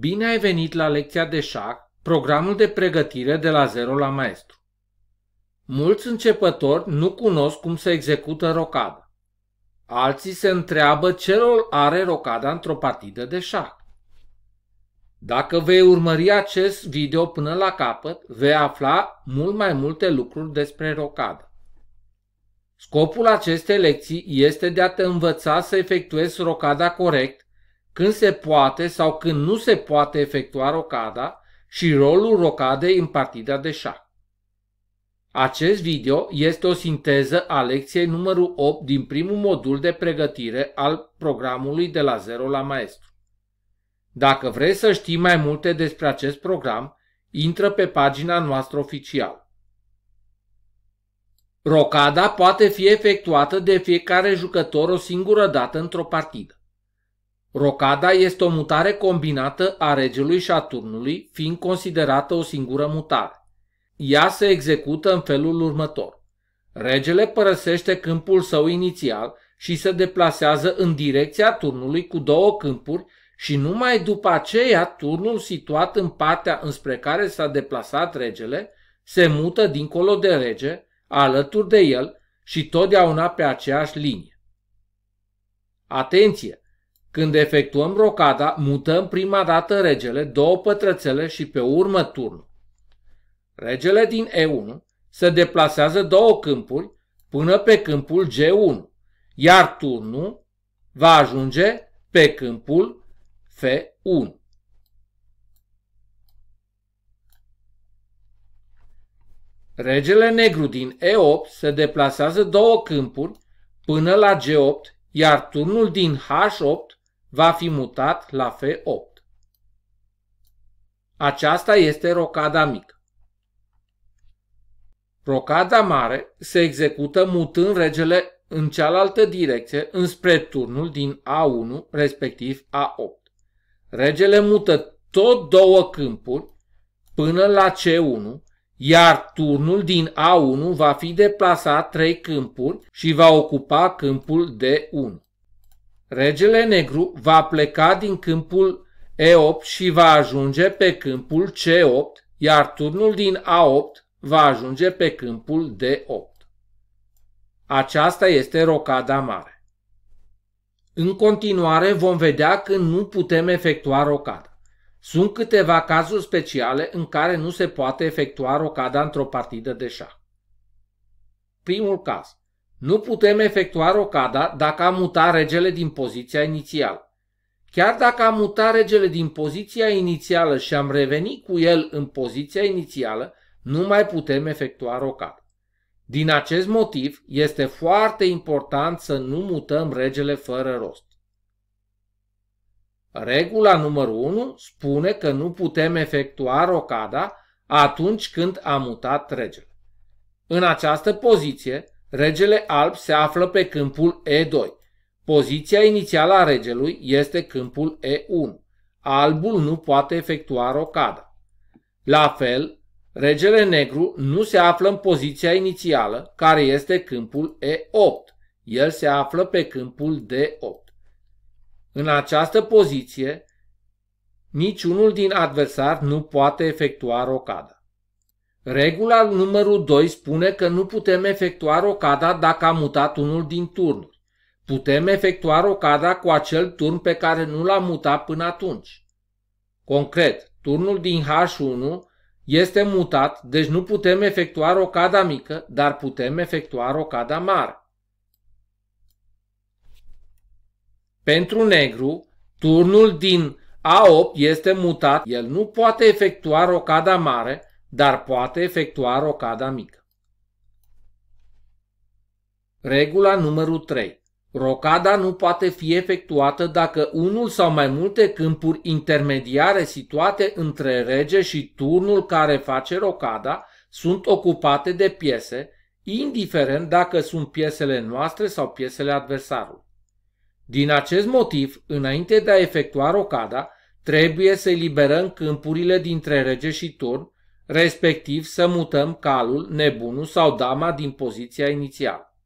Bine ai venit la lecția de șac, programul de pregătire de la zero la maestru. Mulți începători nu cunosc cum se execută rocada. Alții se întreabă ce rol are rocada într-o partidă de șac. Dacă vei urmări acest video până la capăt, vei afla mult mai multe lucruri despre rocada. Scopul acestei lecții este de a te învăța să efectuezi rocada corect când se poate sau când nu se poate efectua rocada și rolul rocadei în partida de șah. Acest video este o sinteză a lecției numărul 8 din primul modul de pregătire al programului de la zero la maestru. Dacă vrei să știi mai multe despre acest program, intră pe pagina noastră oficială. Rocada poate fi efectuată de fiecare jucător o singură dată într-o partidă. Rocada este o mutare combinată a regelui și a turnului, fiind considerată o singură mutare. Ea se execută în felul următor. Regele părăsește câmpul său inițial și se deplasează în direcția turnului cu două câmpuri și numai după aceea turnul situat în partea înspre care s-a deplasat regele se mută dincolo de rege, alături de el și totdeauna pe aceeași linie. Atenție! Când efectuăm rocada, mutăm prima dată regele, două pătrățele și pe urmă turnul. Regele din E1 se deplasează două câmpuri până pe câmpul G1, iar turnul va ajunge pe câmpul F1. Regele negru din E8 se deplasează două câmpuri până la G8, iar turnul din H8 va fi mutat la F8. Aceasta este rocada mică. Rocada mare se execută mutând regele în cealaltă direcție înspre turnul din A1, respectiv A8. Regele mută tot două câmpuri până la C1, iar turnul din A1 va fi deplasat trei câmpuri și va ocupa câmpul D1 regele negru va pleca din câmpul E8 și va ajunge pe câmpul C8, iar turnul din A8 va ajunge pe câmpul D8. Aceasta este rocada mare. În continuare vom vedea că nu putem efectua rocada. Sunt câteva cazuri speciale în care nu se poate efectua rocada într-o partidă de șah. Primul caz. Nu putem efectua rocada dacă am mutat regele din poziția inițială. Chiar dacă am mutat regele din poziția inițială și am revenit cu el în poziția inițială, nu mai putem efectua rocada. Din acest motiv, este foarte important să nu mutăm regele fără rost. Regula numărul 1 spune că nu putem efectua rocada atunci când am mutat regele. În această poziție, Regele alb se află pe câmpul E2. Poziția inițială a regelui este câmpul E1. Albul nu poate efectua rocada. La fel, regele negru nu se află în poziția inițială, care este câmpul E8. El se află pe câmpul D8. În această poziție, niciunul din adversari nu poate efectua rocada. Regula numărul 2 spune că nu putem efectua rocada dacă am mutat unul din turnuri. Putem efectua rocada cu acel turn pe care nu l-am mutat până atunci. Concret, turnul din H1 este mutat, deci nu putem efectua rocada mică, dar putem efectua rocada mare. Pentru negru, turnul din A8 este mutat, el nu poate efectua rocada mare, dar poate efectua rocada mică. Regula numărul 3. Rocada nu poate fi efectuată dacă unul sau mai multe câmpuri intermediare situate între rege și turnul care face rocada sunt ocupate de piese, indiferent dacă sunt piesele noastre sau piesele adversarului. Din acest motiv, înainte de a efectua rocada, trebuie să eliberăm câmpurile dintre rege și turn respectiv să mutăm calul, nebunul sau dama din poziția inițială.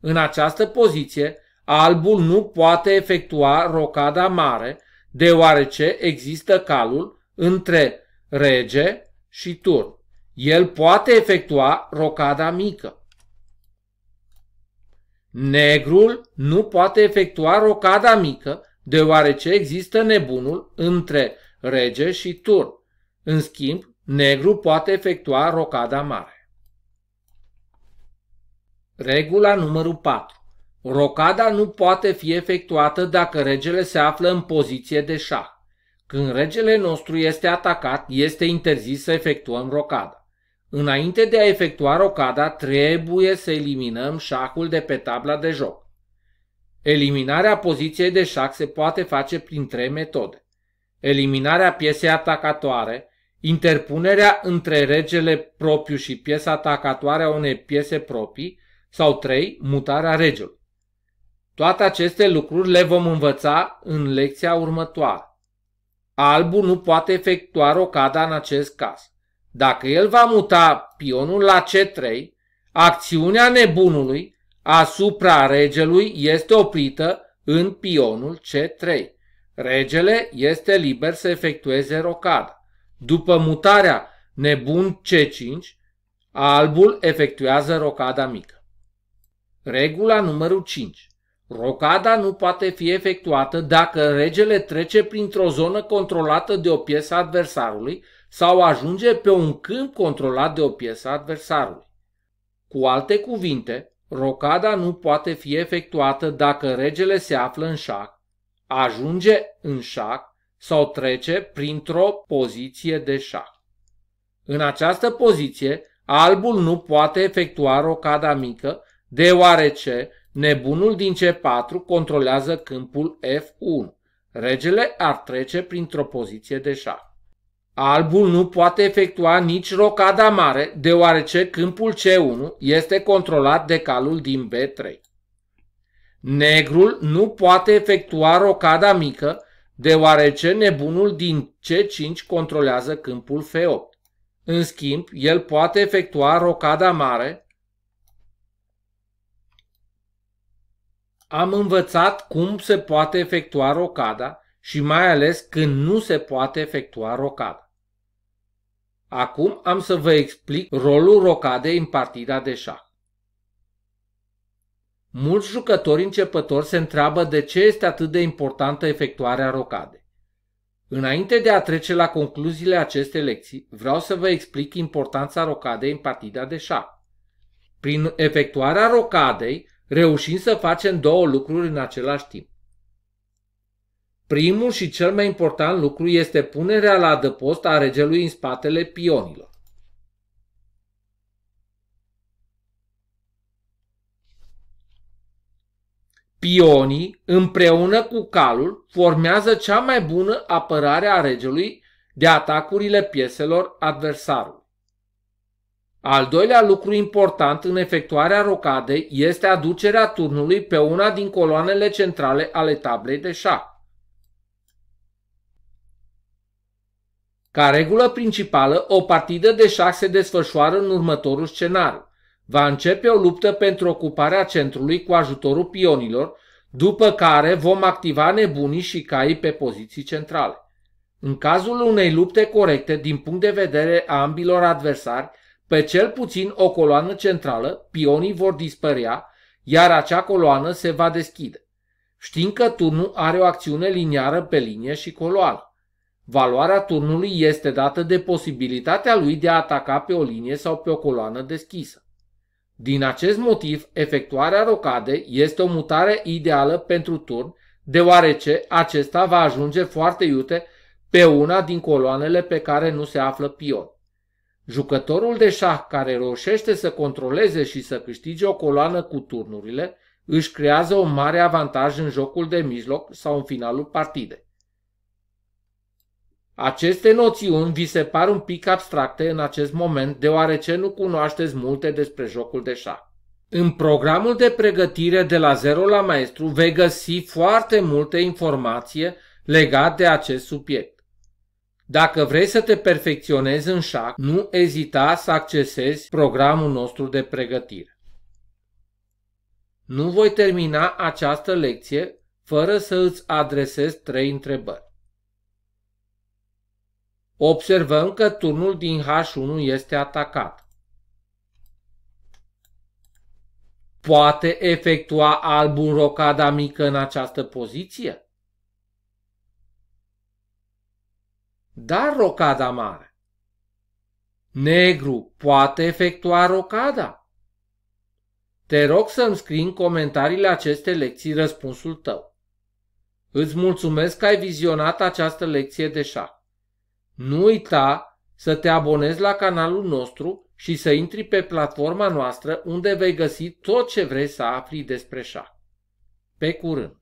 În această poziție, albul nu poate efectua rocada mare, deoarece există calul între rege și turn. El poate efectua rocada mică. Negrul nu poate efectua rocada mică, deoarece există nebunul între rege și turn. În schimb, Negru poate efectua rocada mare. Regula numărul 4. Rocada nu poate fi efectuată dacă regele se află în poziție de șah. Când regele nostru este atacat, este interzis să efectuăm rocada. Înainte de a efectua rocada, trebuie să eliminăm șahul de pe tabla de joc. Eliminarea poziției de șac se poate face prin trei metode. Eliminarea piesei atacatoare, interpunerea între regele propriu și piesa atacatoare a unei piese proprii, sau 3. Mutarea regelui. Toate aceste lucruri le vom învăța în lecția următoare. Albul nu poate efectua rocada în acest caz. Dacă el va muta pionul la C3, acțiunea nebunului asupra regelui este oprită în pionul C3. Regele este liber să efectueze rocada. După mutarea nebun C5, albul efectuează rocada mică. Regula numărul 5. Rocada nu poate fi efectuată dacă regele trece printr-o zonă controlată de o piesă adversarului sau ajunge pe un câmp controlat de o piesă adversarului. Cu alte cuvinte, rocada nu poate fi efectuată dacă regele se află în șac, ajunge în șac sau trece printr-o poziție de șah. În această poziție, albul nu poate efectua rocada mică, deoarece nebunul din C4 controlează câmpul F1. Regele ar trece printr-o poziție de șah. Albul nu poate efectua nici rocada mare, deoarece câmpul C1 este controlat de calul din B3. Negrul nu poate efectua rocada mică, deoarece nebunul din C5 controlează câmpul F8. În schimb, el poate efectua rocada mare. Am învățat cum se poate efectua rocada și mai ales când nu se poate efectua rocada. Acum am să vă explic rolul rocadei în partida de șah. Mulți jucători începători se întreabă de ce este atât de importantă efectuarea rocade. Înainte de a trece la concluziile acestei lecții, vreau să vă explic importanța rocadei în partida de șah. Prin efectuarea rocadei, reușim să facem două lucruri în același timp. Primul și cel mai important lucru este punerea la adăpost a regelui în spatele pionilor. Pionii, împreună cu calul, formează cea mai bună apărare a regelui de atacurile pieselor adversarului. Al doilea lucru important în efectuarea rocadei este aducerea turnului pe una din coloanele centrale ale tablei de șah. Ca regulă principală, o partidă de șah se desfășoară în următorul scenariu va începe o luptă pentru ocuparea centrului cu ajutorul pionilor, după care vom activa nebunii și caii pe poziții centrale. În cazul unei lupte corecte din punct de vedere a ambilor adversari, pe cel puțin o coloană centrală, pionii vor dispărea, iar acea coloană se va deschide. Știm că turnul are o acțiune liniară pe linie și coloană. Valoarea turnului este dată de posibilitatea lui de a ataca pe o linie sau pe o coloană deschisă. Din acest motiv, efectuarea rocadei este o mutare ideală pentru turn, deoarece acesta va ajunge foarte iute pe una din coloanele pe care nu se află pion. Jucătorul de șah care reușește să controleze și să câștige o coloană cu turnurile, își creează un mare avantaj în jocul de mijloc sau în finalul partidei. Aceste noțiuni vi se par un pic abstracte în acest moment, deoarece nu cunoașteți multe despre jocul de șah. În programul de pregătire de la zero la maestru vei găsi foarte multe informație legat de acest subiect. Dacă vrei să te perfecționezi în șac, nu ezita să accesezi programul nostru de pregătire. Nu voi termina această lecție fără să îți adresez trei întrebări. Observăm că turnul din H1 este atacat. Poate efectua albul rocada mică în această poziție? Dar rocada mare. Negru poate efectua rocada? Te rog să-mi scrii în comentariile aceste lecții răspunsul tău. Îți mulțumesc că ai vizionat această lecție de șah. Nu uita să te abonezi la canalul nostru și să intri pe platforma noastră unde vei găsi tot ce vrei să afli despre șah. Pe curând!